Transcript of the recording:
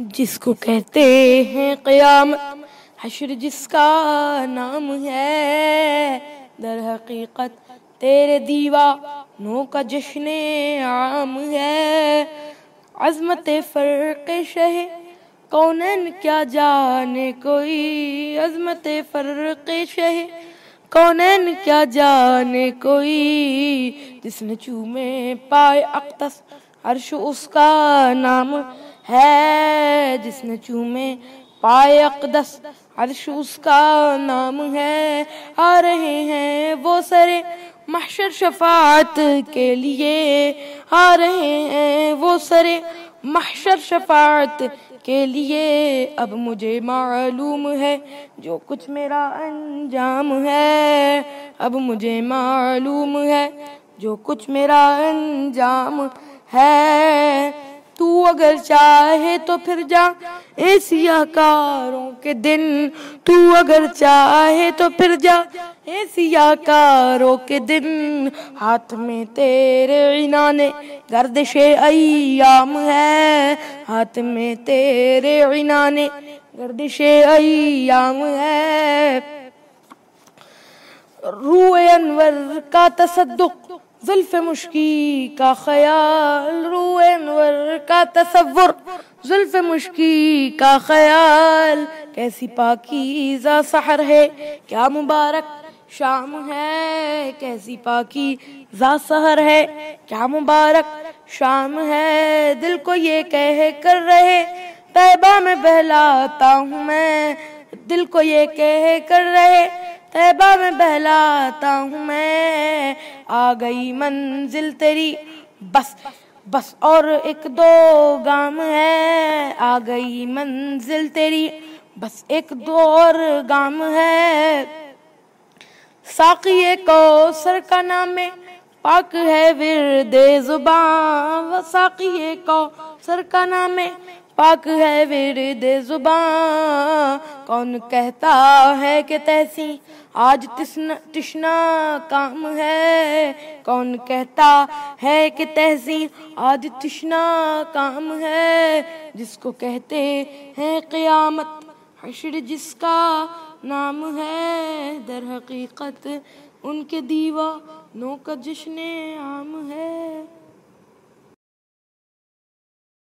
जिसको कहते हैं क्याम हशर जिसका नाम है दर हकीकत तेरे दीवा नो का जश्न आम है अजमत फ़र्क शह कौन क्या जाने कोई अजमत फ़र्क शह कौन क्या जाने कोई जिसने चूमे पाए अक्तस अर्श उसका नाम है जिसने चूमे पाए अकदस अर्श उसका नाम है आ रहे हैं वो सरे महशर शफात के लिए आ रहे हैं वो सरे महशर शफात के लिए अब मुझे मालूम है जो कुछ मेरा अंजाम है अब मुझे मालूम है जो कुछ मेरा अंजाम है तू अगर चाहे तो फिर जा ऐसी आकारों के दिन तू अगर चाहे तो फिर जा ऐसी आकारों के दिन हाथ में तेरे इनाने गर्दिश अयाम है हाथ में तेरे इनाने गर्दिश अयाम है रूए अनवर का तसदुक जुल्फ मुश्की का ख्याल रूए अनवर का तसव्वुर जुल्फ मुश्की का ख्याल कैसी पाकीज़ा सहर है क्या मुबारक शाम है कैसी पाकी जा सहर है क्या मुबारक शाम है दिल को ये कह कर रहे तैबा में बहलाता हूँ मैं दिल को ये कह कर रहे तैबा में बहलाता हूँ मैं आ गई मंजिल तेरी बस बस और एक दो गाम है आ गई मंजिल तेरी बस एक दो और गाम है साकी को सर का नाम पाक है विरदे जुबान साकी को सर का नाम पाक है दे जुबान कौन कहता है कि तैसी आज तिस्ना तिश्ना काम है कौन कहता है कि तहसी आज तिश्ना काम है जिसको कहते हैं क़यामत हशर जिसका नाम है दर हकीकत उनके दीवा नो का जश्न आम है